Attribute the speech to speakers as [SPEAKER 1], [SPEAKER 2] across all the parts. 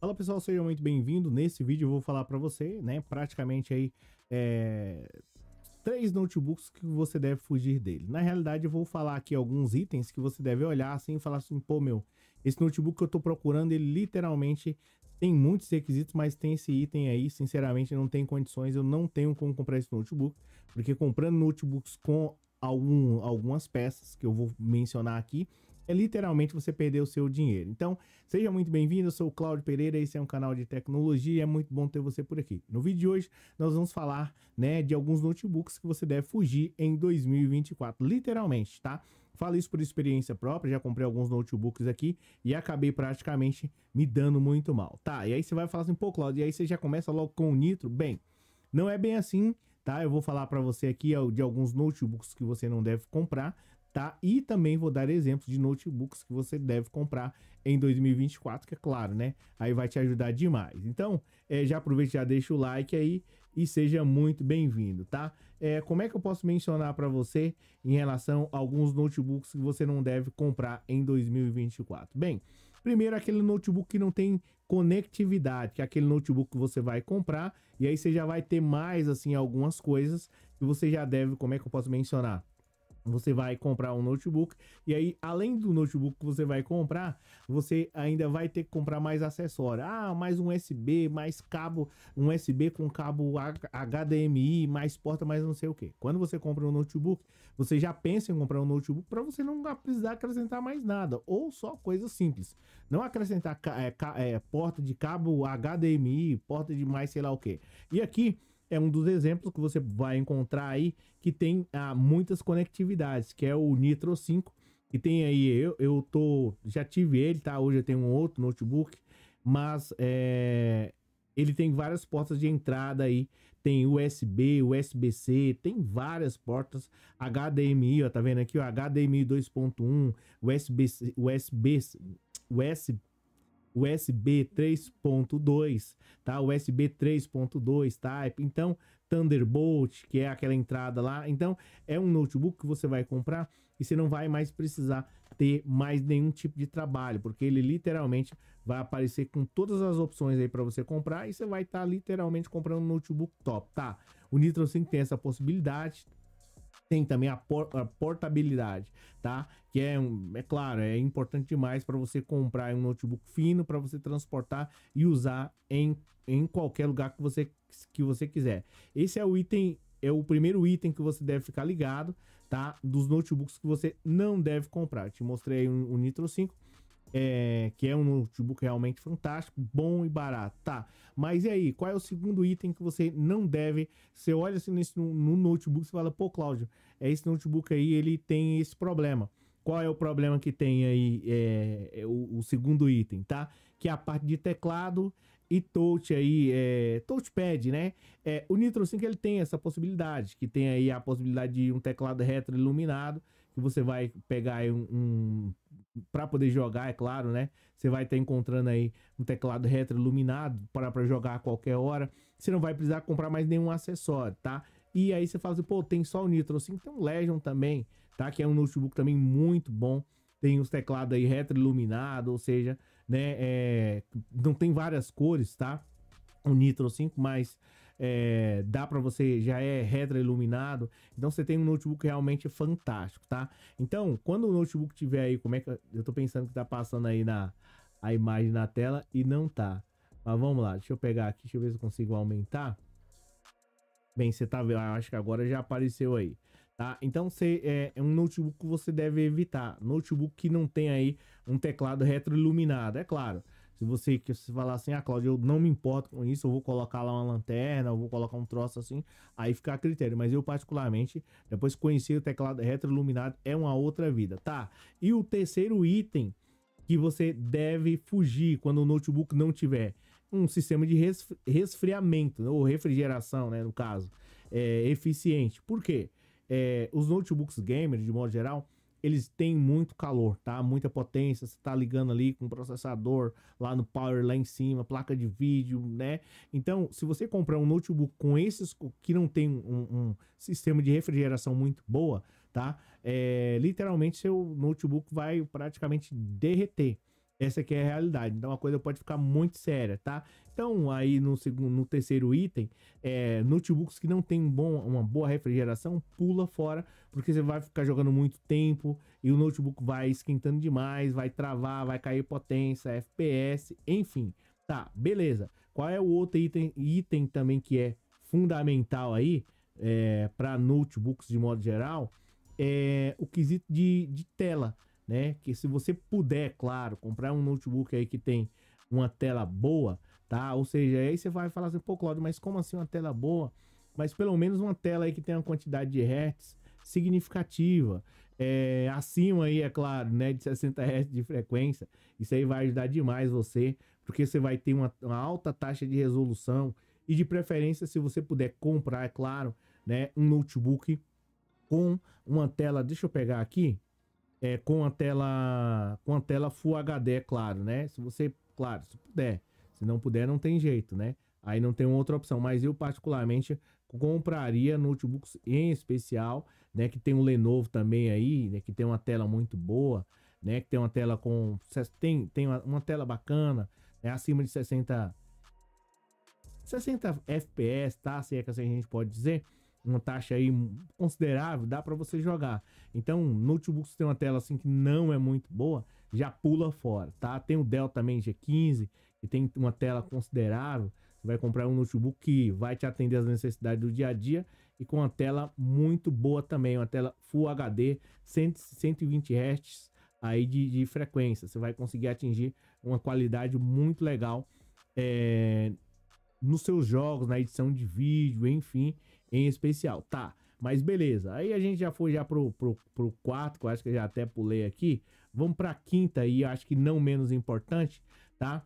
[SPEAKER 1] Fala pessoal, seja muito bem-vindo. Nesse vídeo eu vou falar para você, né, praticamente aí é, três notebooks que você deve fugir dele. Na realidade, eu vou falar aqui alguns itens que você deve olhar assim e falar assim, pô meu, esse notebook que eu tô procurando, ele literalmente tem muitos requisitos, mas tem esse item aí, sinceramente não tem condições, eu não tenho como comprar esse notebook, porque comprando notebooks com algum, algumas peças que eu vou mencionar aqui, é literalmente você perder o seu dinheiro. Então, seja muito bem-vindo, eu sou o Cláudio Pereira, esse é um canal de tecnologia, é muito bom ter você por aqui. No vídeo de hoje, nós vamos falar, né, de alguns notebooks que você deve fugir em 2024, literalmente, tá? Falo isso por experiência própria, já comprei alguns notebooks aqui e acabei praticamente me dando muito mal, tá? E aí você vai falar assim, pô, Cláudio, e aí você já começa logo com o Nitro? Bem, não é bem assim, tá? Eu vou falar para você aqui de alguns notebooks que você não deve comprar, tá? E também vou dar exemplos de notebooks que você deve comprar em 2024, que é claro, né? Aí vai te ajudar demais. Então, é, já aproveita, já deixa o like aí e seja muito bem-vindo, tá? É, como é que eu posso mencionar para você em relação a alguns notebooks que você não deve comprar em 2024? Bem, primeiro aquele notebook que não tem conectividade, que é aquele notebook que você vai comprar e aí você já vai ter mais assim algumas coisas que você já deve, como é que eu posso mencionar? você vai comprar um notebook e aí além do notebook que você vai comprar, você ainda vai ter que comprar mais acessório. Ah, mais um USB, mais cabo, um USB com cabo HDMI, mais porta, mais não sei o que. Quando você compra um notebook, você já pensa em comprar um notebook para você não precisar acrescentar mais nada ou só coisa simples. Não acrescentar é, é, porta de cabo HDMI, porta de mais sei lá o que. E aqui é um dos exemplos que você vai encontrar aí que tem ah, muitas conectividades, que é o Nitro 5, que tem aí, eu, eu tô, já tive ele, tá? Hoje eu tenho um outro notebook, mas é, ele tem várias portas de entrada aí, tem USB, USB-C, tem várias portas, HDMI, ó, tá vendo aqui, ó, HDMI 2.1, USB, USB, USB USB 3.2, tá? USB 3.2 Type. Então, Thunderbolt, que é aquela entrada lá. Então, é um notebook que você vai comprar e você não vai mais precisar ter mais nenhum tipo de trabalho, porque ele literalmente vai aparecer com todas as opções aí para você comprar e você vai estar tá, literalmente comprando um notebook top, tá? O Nitro 5 tem essa possibilidade, tem também a, por, a portabilidade, tá? Que é, um, é claro, é importante demais para você comprar um notebook fino, para você transportar e usar em, em qualquer lugar que você, que você quiser. Esse é o item, é o primeiro item que você deve ficar ligado, tá? Dos notebooks que você não deve comprar. te mostrei o um, um Nitro 5 é, que é um notebook realmente fantástico, bom e barato, tá? Mas e aí, qual é o segundo item que você não deve? Você olha assim nesse, no notebook e fala, pô, Cláudio, é esse notebook aí, ele tem esse problema. Qual é o problema que tem aí é, é o, o, segundo item, tá? Que é a parte de teclado e touch aí, é, touchpad, né? É, o Nitro 5 ele tem essa possibilidade, que tem aí a possibilidade de um teclado retroiluminado, que você vai pegar um, um para poder jogar, é claro, né? Você vai estar tá encontrando aí um teclado retroiluminado para para jogar a qualquer hora. Você não vai precisar comprar mais nenhum acessório, tá? E aí você fala assim, pô, tem só o Nitro 5, tem um Legion também, tá? Que é um notebook também muito bom. Tem os teclados aí retroiluminado, ou seja, né, é... não tem várias cores, tá? O Nitro 5, mas é, dá para você, já é retroiluminado. Então você tem um notebook realmente fantástico, tá? Então, quando o notebook tiver aí, como é que eu tô pensando que tá passando aí na a imagem na tela e não tá. Mas vamos lá, deixa eu pegar aqui, deixa eu ver se eu consigo aumentar. Bem, você tá vendo, acho que agora já apareceu aí, tá? Então, você é, é um notebook que você deve evitar, notebook que não tem aí um teclado retroiluminado, é claro. Se você, se falar assim, ah, Cláudio, eu não me importo com isso, eu vou colocar lá uma lanterna, eu vou colocar um troço assim, aí fica a critério. Mas eu, particularmente, depois que conheci o teclado retroiluminado, é uma outra vida, tá? E o terceiro item que você deve fugir quando o notebook não tiver um sistema de resfriamento, ou refrigeração, né, no caso, é, eficiente. Por quê? É, os notebooks gamer, de modo geral, eles têm muito calor, tá? Muita potência, você tá ligando ali com processador lá no power lá em cima, placa de vídeo, né? Então, se você comprar um notebook com esses que não tem um, um sistema de refrigeração muito boa, tá? É, literalmente seu notebook vai praticamente derreter. Essa aqui é a realidade. Então a coisa pode ficar muito séria, tá? Então aí no segundo, no terceiro item, é, notebooks que não tem um bom, uma boa refrigeração, pula fora, porque você vai ficar jogando muito tempo e o notebook vai esquentando demais, vai travar, vai cair potência, FPS, enfim. Tá, beleza. Qual é o outro item, item também que é fundamental aí é, para notebooks de modo geral? É o quesito de, de tela né? Que se você puder, é claro, comprar um notebook aí que tem uma tela boa, tá? Ou seja, aí você vai falar assim, pô, Claudio, mas como assim uma tela boa? Mas pelo menos uma tela aí que tem uma quantidade de hertz significativa, é, acima aí, é claro, né, de 60 Hz de frequência. Isso aí vai ajudar demais você, porque você vai ter uma, uma alta taxa de resolução e de preferência, se você puder comprar, é claro, né, um notebook com uma tela, deixa eu pegar aqui, é, com a tela com a tela Full HD, é claro, né? Se você, claro, se puder. Se não puder, não tem jeito, né? Aí não tem outra opção. Mas eu, particularmente, compraria notebooks em especial, né? Que tem o Lenovo também aí, né? Que tem uma tela muito boa, né? Que tem uma tela com. Tem, tem uma, uma tela bacana, né? acima de 60. 60 FPS, tá? Se é que assim a gente pode dizer uma taxa aí considerável, dá para você jogar. Então, notebooks tem uma tela assim que não é muito boa, já pula fora, tá? Tem o Dell também G15, que tem uma tela considerável. Você vai comprar um notebook que vai te atender às necessidades do dia a dia e com uma tela muito boa também, uma tela Full HD, 100, 120 Hz aí de, de frequência. Você vai conseguir atingir uma qualidade muito legal é, nos seus jogos, na edição de vídeo, enfim em especial. Tá, mas beleza. Aí a gente já foi já pro, pro, pro quarto, que eu acho que eu já até pulei aqui. Vamos pra quinta e acho que não menos importante, tá?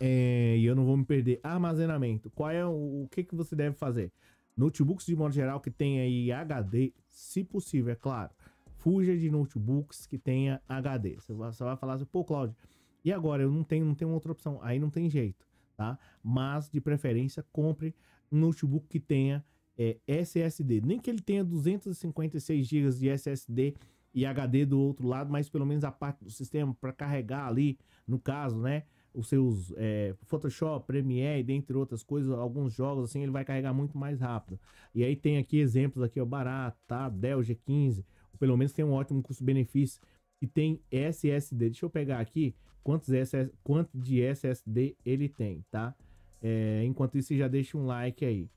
[SPEAKER 1] É, e eu não vou me perder. Armazenamento. Qual é o, o que, que você deve fazer? Notebooks de modo geral que tenha aí HD, se possível, é claro. Fuja de notebooks que tenha HD. Você vai, você vai falar assim, pô, Cláudio, e agora eu não tenho, não tenho outra opção. Aí não tem jeito, tá? Mas de preferência compre um notebook que tenha HD é, SSD. Nem que ele tenha 256 GB de SSD e HD do outro lado, mas pelo menos a parte do sistema para carregar ali, no caso, né? Os seus é, Photoshop, Premiere, dentre outras coisas, alguns jogos assim, ele vai carregar muito mais rápido. E aí tem aqui exemplos aqui, ó, barato, tá? Dell G15, pelo menos tem um ótimo custo-benefício e tem SSD. Deixa eu pegar aqui quantos SS, quanto de SSD ele tem, tá? É, enquanto isso, já deixa um like aí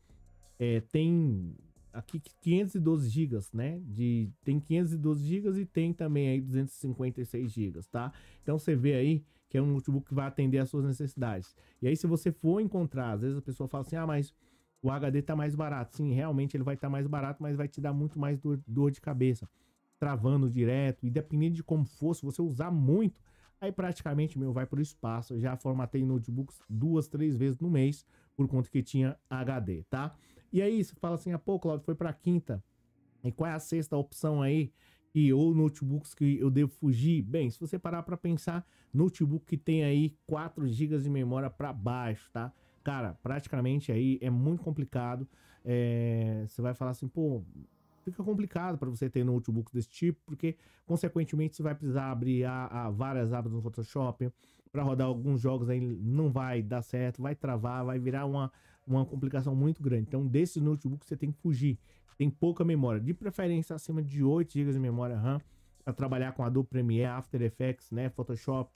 [SPEAKER 1] é, tem aqui 512 gigas, né? De, tem 512 gigas e tem também aí 256 gigas, tá? Então você vê aí que é um notebook que vai atender às suas necessidades. E aí se você for encontrar, às vezes a pessoa fala assim, ah, mas o HD tá mais barato. Sim, realmente ele vai estar tá mais barato, mas vai te dar muito mais dor, dor de cabeça. Travando direto, e dependendo de como for, se você usar muito, aí praticamente meu vai pro espaço. Eu já formatei notebooks duas, três vezes no mês, por conta que tinha HD, tá? E aí é você fala assim, ah, pô, Claudio, foi pra quinta. E qual é a sexta opção aí? E ou notebooks que eu devo fugir? Bem, se você parar para pensar, notebook que tem aí 4 GB de memória para baixo, tá? Cara, praticamente aí é muito complicado. É... Você vai falar assim, pô, fica complicado para você ter notebooks desse tipo, porque consequentemente você vai precisar abrir a, a várias abas no Photoshop para rodar alguns jogos aí não vai dar certo, vai travar, vai virar uma uma complicação muito grande. Então, desses notebooks você tem que fugir. Tem pouca memória, de preferência acima de 8 GB de memória RAM para trabalhar com Adobe Premiere, After Effects, né, Photoshop,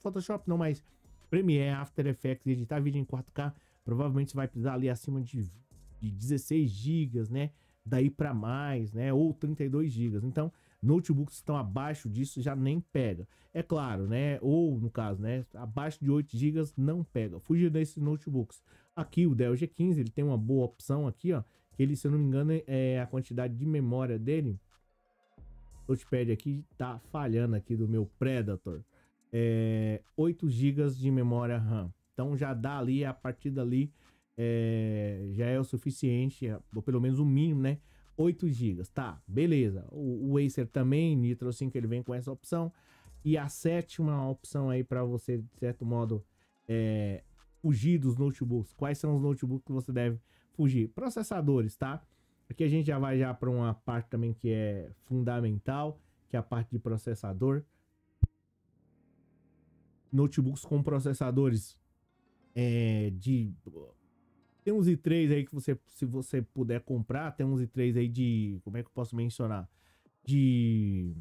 [SPEAKER 1] Photoshop não, mas Premiere, After Effects, editar vídeo em 4K, provavelmente você vai precisar ali acima de, de 16 GB, né? Daí para mais, né? Ou 32 GB. Então, notebooks estão abaixo disso já nem pega. É claro, né? Ou no caso, né, abaixo de 8 GB não pega. Fugir desses notebooks. Aqui o Dell G15, ele tem uma boa opção aqui, ó. Que ele, se eu não me engano, é a quantidade de memória dele. te touchpad aqui tá falhando aqui do meu Predator. É, 8 GB de memória RAM. Então já dá ali, a partir dali, é, já é o suficiente, ou pelo menos o mínimo, né? 8 GB, tá, beleza. O, o Acer também, Nitro 5, ele vem com essa opção. E a sétima opção aí para você, de certo modo, é, fugir dos notebooks? Quais são os notebooks que você deve fugir? Processadores, tá? Aqui a gente já vai já para uma parte também que é fundamental, que é a parte de processador. Notebooks com processadores é, de tem uns i3 aí que você, se você puder comprar, tem uns i3 aí de. Como é que eu posso mencionar? De.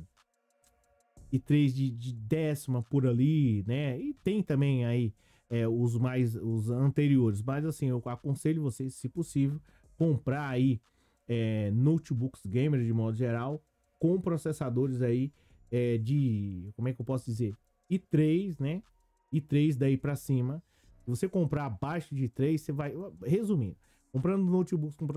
[SPEAKER 1] e 3 de, de décima por ali, né? E tem também aí é, os mais os anteriores. Mas assim, eu aconselho vocês, se possível, comprar aí é, notebooks gamer de modo geral com processadores aí é, de como é que eu posso dizer i3, né? i3 daí para cima. Se você comprar abaixo de 3, você vai resumindo. Comprando notebooks com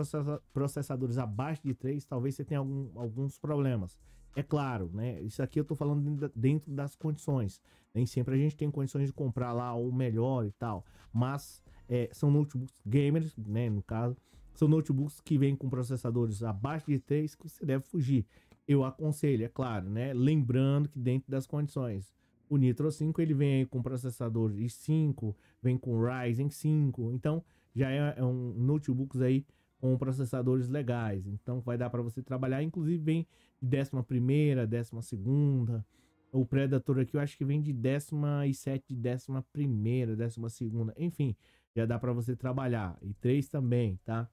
[SPEAKER 1] processadores abaixo de 3, talvez você tenha algum, alguns problemas. É claro, né? Isso aqui eu tô falando dentro das condições. Nem sempre a gente tem condições de comprar lá o melhor e tal. Mas é, são notebooks gamers, né? No caso, são notebooks que vêm com processadores abaixo de 3 que você deve fugir. Eu aconselho, é claro, né? Lembrando que dentro das condições. O Nitro 5 ele vem com processador i5, vem com Ryzen 5, então já é, é um notebooks aí com processadores legais. Então vai dar para você trabalhar, inclusive vem de décima primeira, décima segunda. O Predator aqui eu acho que vem de e sete, décima primeira, décima segunda. enfim, já dá para você trabalhar. E três também, tá?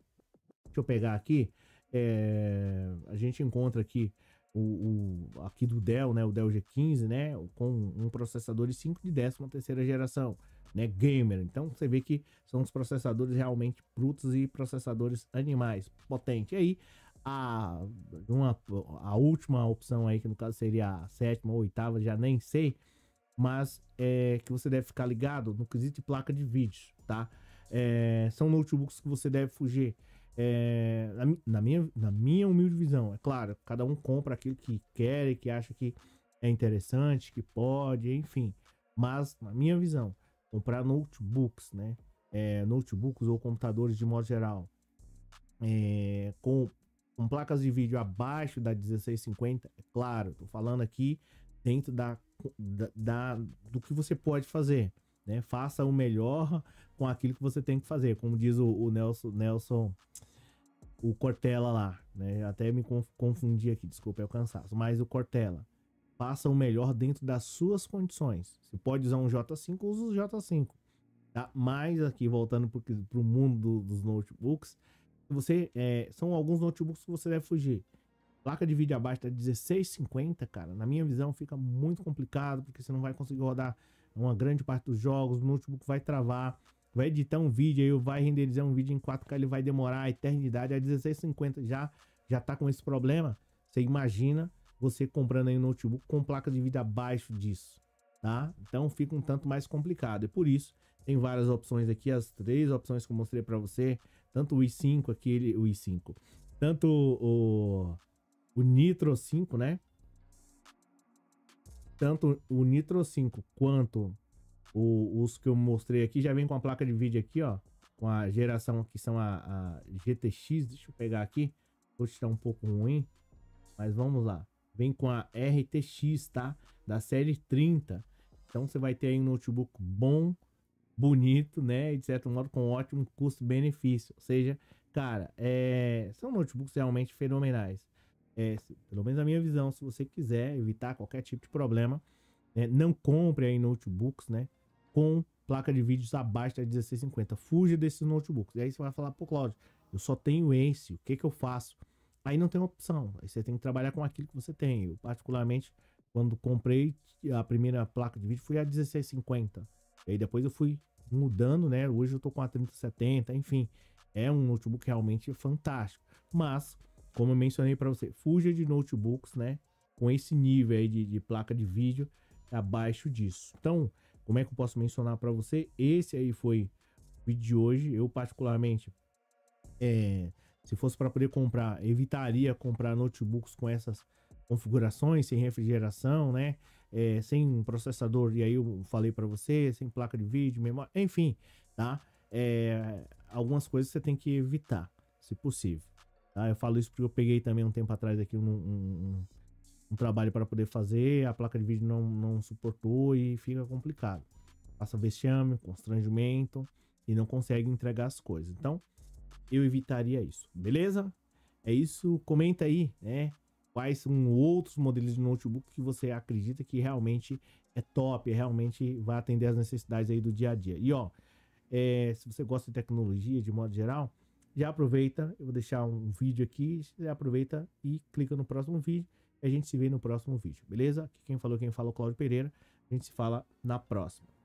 [SPEAKER 1] Deixa eu pegar aqui. É... a gente encontra aqui o, o, aqui do Dell, né, o Dell G15, né, com um processador de 5 de décima terceira geração né, gamer. Então você vê que são os processadores realmente brutos e processadores animais, potente. E aí a, uma, a última opção aí, que no caso seria a sétima ou oitava, já nem sei, mas é que você deve ficar ligado no quesito de placa de vídeo, tá? É, são notebooks que você deve fugir. É, na, na, minha, na minha humilde visão, é claro, cada um compra aquilo que quer e que acha que é interessante, que pode, enfim. Mas, na minha visão, comprar notebooks, né? É, notebooks ou computadores de modo geral, é, com, com placas de vídeo abaixo da 1650, é claro, tô falando aqui dentro da, da, da, do que você pode fazer, né? Faça o melhor com aquilo que você tem que fazer, como diz o, o Nelson, Nelson, o Cortella lá, né? Até me confundi aqui, desculpa, é o cansaço, mas o Cortella faça o melhor dentro das suas condições. Se pode usar um J5, usa o J5. Tá? Mas aqui, voltando para o mundo dos notebooks, você é, são alguns notebooks que você deve fugir. Placa de vídeo abaixo tá da 1650, cara, na minha visão fica muito complicado, porque você não vai conseguir rodar uma grande parte dos jogos, o notebook vai travar, vai editar um vídeo, aí vai renderizar um vídeo em 4K, ele vai demorar a eternidade, é a 1650 já já tá com esse problema. Você imagina você comprando aí um notebook com placa de vídeo abaixo disso, tá? Então fica um tanto mais complicado. E é por isso, tem várias opções aqui, as três opções que eu mostrei para você, tanto o i5 aqui, o i5, tanto o, o Nitro 5, né? Tanto o Nitro 5 quanto o, os que eu mostrei aqui já vem com a placa de vídeo aqui, ó, com a geração que são a, a GTX, deixa eu pegar aqui, vou estar um pouco ruim, mas vamos lá vem com a RTX, tá? Da série 30. Então você vai ter aí um notebook bom, bonito, né? E de certo modo com ótimo custo-benefício. Ou seja, cara, é... são notebooks realmente fenomenais. É, pelo menos a minha visão, se você quiser evitar qualquer tipo de problema, né? não compre aí notebooks, né? Com placa de vídeos abaixo da 1650. Fuja desses notebooks. E aí você vai falar, pô, Cláudio, eu só tenho esse, o que que eu faço? Aí não tem opção. Aí você tem que trabalhar com aquilo que você tem. Eu, particularmente, quando comprei a primeira placa de vídeo, foi a 1650. E aí depois eu fui mudando, né? Hoje eu tô com a 3070, enfim. É um notebook realmente fantástico. Mas, como eu mencionei para você, fuja de notebooks, né? Com esse nível aí de, de placa de vídeo abaixo disso. Então, como é que eu posso mencionar para você? Esse aí foi o vídeo de hoje. Eu, particularmente, é, se fosse para poder comprar, evitaria comprar notebooks com essas configurações, sem refrigeração, né? É, sem processador, e aí eu falei para você, sem placa de vídeo, memória, enfim, tá? É, algumas coisas você tem que evitar, se possível. Tá? Eu falo isso porque eu peguei também um tempo atrás aqui um, um, um trabalho para poder fazer, a placa de vídeo não, não suportou e fica complicado. Passa vexame, constrangimento e não consegue entregar as coisas. Então, eu evitaria isso, beleza? É isso, comenta aí, né? Quais são outros modelos de notebook que você acredita que realmente é top, realmente vai atender as necessidades aí do dia a dia. E ó, é, se você gosta de tecnologia de modo geral, já aproveita, eu vou deixar um vídeo aqui, já aproveita e clica no próximo vídeo. E a gente se vê no próximo vídeo, beleza? Aqui quem falou, quem falou, Cláudio Pereira. A gente se fala na próxima.